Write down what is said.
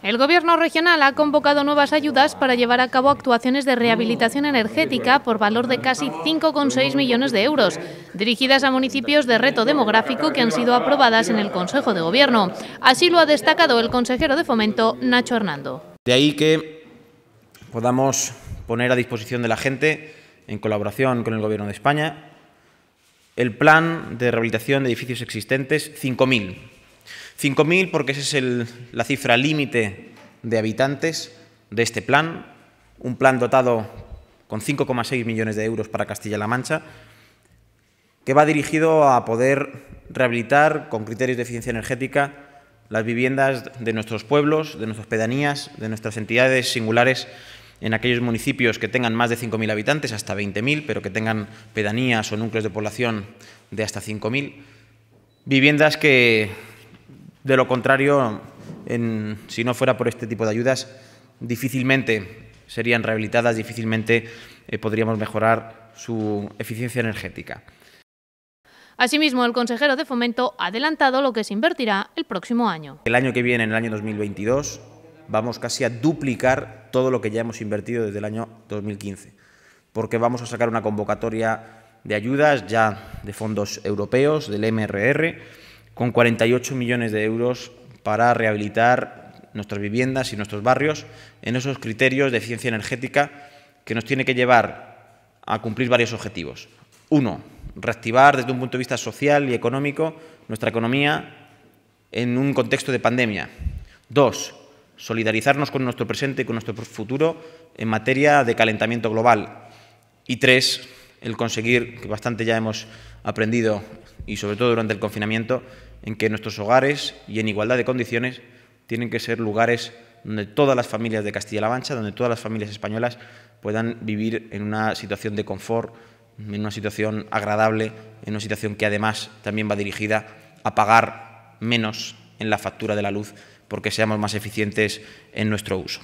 El Gobierno regional ha convocado nuevas ayudas para llevar a cabo actuaciones de rehabilitación energética por valor de casi 5,6 millones de euros, dirigidas a municipios de reto demográfico que han sido aprobadas en el Consejo de Gobierno. Así lo ha destacado el consejero de Fomento, Nacho Hernando. De ahí que podamos poner a disposición de la gente, en colaboración con el Gobierno de España, el plan de rehabilitación de edificios existentes 5000 5.000 porque esa es la cifra límite de habitantes de este plan, un plan dotado con 5,6 millones de euros para Castilla-La Mancha, que va dirigido a poder rehabilitar con criterios de eficiencia energética las viviendas de nuestros pueblos, de nuestras pedanías, de nuestras entidades singulares en aquellos municipios que tengan más de 5.000 habitantes, hasta 20.000, pero que tengan pedanías o núcleos de población de hasta 5.000. Viviendas que de lo contrario, si no fuera por este tipo de ayudas, difícilmente serían rehabilitadas, difícilmente eh, podríamos mejorar su eficiencia energética. Asimismo, el consejero de Fomento ha adelantado lo que se invertirá el próximo año. El año que viene, en el año 2022, vamos casi a duplicar todo lo que ya hemos invertido desde el año 2015, porque vamos a sacar una convocatoria de ayudas ya de fondos europeos, del MRR, con 48 millones de euros para rehabilitar nuestras viviendas y nuestros barrios en esos criterios de eficiencia energética que nos tiene que llevar a cumplir varios objetivos. Uno, reactivar desde un punto de vista social y económico nuestra economía en un contexto de pandemia. Dos, solidarizarnos con nuestro presente y con nuestro futuro en materia de calentamiento global. Y tres, el conseguir, que bastante ya hemos aprendido y sobre todo durante el confinamiento, en que nuestros hogares y en igualdad de condiciones tienen que ser lugares donde todas las familias de Castilla-La Mancha, donde todas las familias españolas puedan vivir en una situación de confort, en una situación agradable, en una situación que además también va dirigida a pagar menos en la factura de la luz porque seamos más eficientes en nuestro uso.